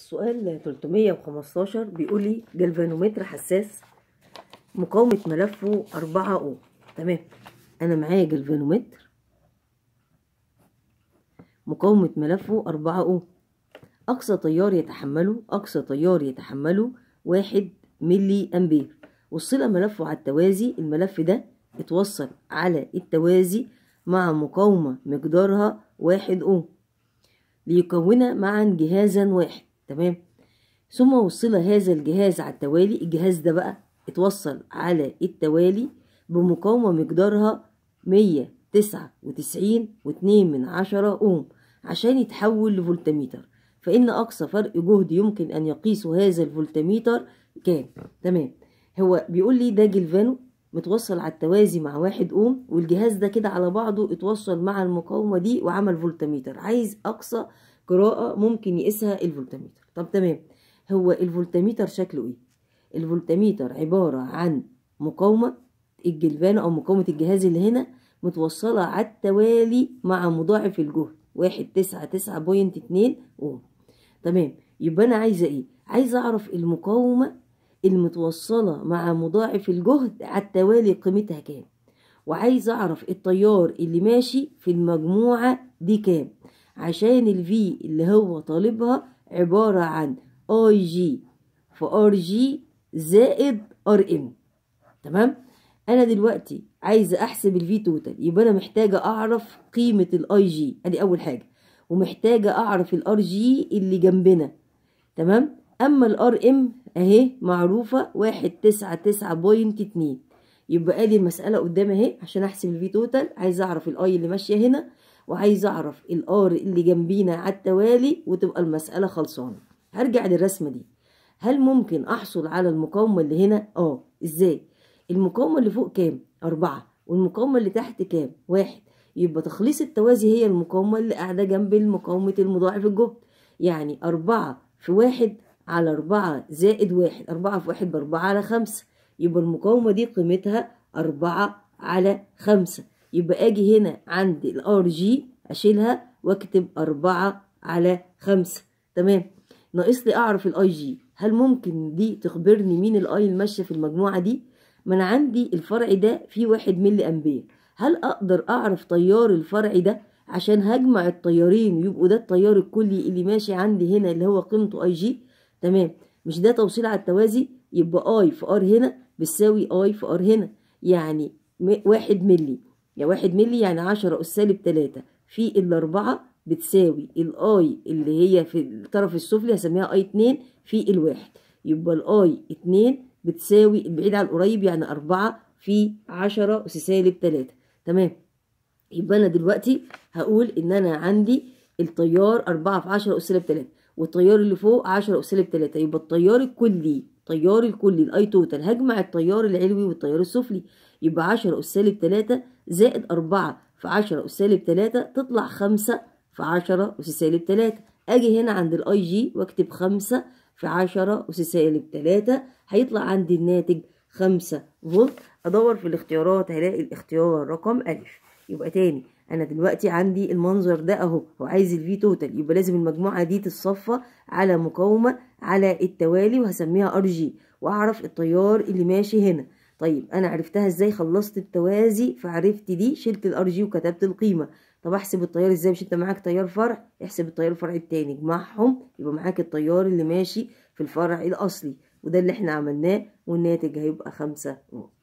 السؤال 315 بيقول لي جلفانومتر حساس مقاومة ملفه 4 او تمام أنا معايا جلفانومتر مقاومة ملفه 4 او أقصى تيار يتحمله أقصى تيار يتحمله 1 ملي أمبير وصل ملفه على التوازي الملف ده اتوصل على التوازي مع مقاومة مقدارها 1 او ليكون معا جهازا واحد تمام ثم وصل هذا الجهاز على التوالي الجهاز ده بقى اتوصل على التوالي بمقاومة مقدارها مية تسعة وتسعين واتنين من عشرة أوم عشان يتحول لفولتميتر فإن أقصى فرق جهد يمكن أن يقيسه هذا الفولتميتر كام تمام هو بيقول لي ده جلفانو متوصل على التوازي مع واحد أوم والجهاز ده كده على بعضه اتوصل مع المقاومة دي وعمل فولتميتر عايز أقصى قراءة ممكن يقيسها الفولتميتر طب تمام هو الفولتميتر شكله ايه الفولتميتر عبارة عن مقاومة الجلبانة أو مقاومة الجهاز اللي هنا متوصلة على التوالي مع مضاعف الجهد واحد تسعة تسعة بوينت اتنين أوم تمام يبقى أنا عايزة إيه؟ عايزة أعرف المقاومة المتوصلة مع مضاعف الجهد على التوالي قيمتها كام وعايزة أعرف التيار اللي ماشي في المجموعة دي كام عشان الفي اللي هو طالبها عبارة عن اي جي في ار جي زائد ار ام تمام انا دلوقتي عايزه احسب الفي توتال يبقى انا محتاجه اعرف قيمه الاي جي ادي اول حاجه ومحتاجه اعرف الار جي اللي جنبنا تمام اما الار ام اهي معروفه واحد تسعة تسعة بوينت اتنين يبقى ادي المساله قدامي اهي عشان احسب الفي توتال عايزه اعرف الاي اللي ماشيه هنا وعايزه اعرف الار اللي جنبينا على التوالي وتبقى المسألة خلصانة هرجع للرسمة دي هل ممكن احصل على المقاومة اللي هنا اه ازاي المقاومة اللي فوق كام اربعة والمقاومة اللي تحت كام واحد يبقى تخليص التوازي هي المقاومة اللي قاعدة جنب مقاومة المضاعف الجهد يعني أربعة في واحد على أربعة زائد واحد أربعة في واحد بأربعة على خمسة يبقى المقاومة دي قيمتها أربعة على خمسة يبقى اجي هنا عند الار جي اشيلها واكتب أربعة على خمسة تمام ناقص لي اعرف الاي جي هل ممكن دي تخبرني مين الاي الماشيه في المجموعه دي ما انا عندي الفرع ده فيه واحد ملي امبير هل اقدر اعرف تيار الفرع ده عشان هجمع التيارين ويبقوا ده التيار الكلي اللي ماشي عندي هنا اللي هو قيمته اي جي تمام مش ده توصيل على التوازي يبقى اي في ار هنا بتساوي اي في ار هنا يعني واحد ملي يا يعني واحد ملي يعني عشرة أس سالب تلاتة في الأربعة بتساوي الآي اللي هي في الطرف السفلي هسميها آي اتنين في الواحد يبقى الآي اتنين بتساوي البعيد على القريب يعني أربعة في عشرة أس سالب تلاتة تمام يبقى أنا دلوقتي هقول إن أنا عندي التيار أربعة في عشرة أس سالب تلاتة والتيار اللي فوق عشرة أس سالب تلاتة يبقى التيار الكلي التيار الكلي الاي توتال هجمع التيار العلوي والتيار السفلي يبقى عشرة أس سالب تلاتة زائد أربعة في عشرة أس سالب تلاتة تطلع خمسة في عشرة أس سالب تلاتة أجي هنا عند الأي جي وأكتب خمسة في عشرة أس سالب تلاتة هيطلع عندي الناتج خمسة فولت أدور في الاختيارات هلاقي الاختيار رقم ألف يبقى تاني انا دلوقتي عندي المنظر ده اهو وعايز الفي توتال يبقى لازم المجموعه دي تتصفى على مقاومه على التوالي وهسميها ار جي واعرف التيار اللي ماشي هنا طيب انا عرفتها ازاي خلصت التوازي فعرفت دي شلت الار جي وكتبت القيمه طب احسب التيار ازاي مش انت معاك تيار فرع احسب التيار الفرع التاني اجمعهم يبقى معاك التيار اللي ماشي في الفرع الاصلي وده اللي احنا عملناه والناتج هيبقى خمسة نقط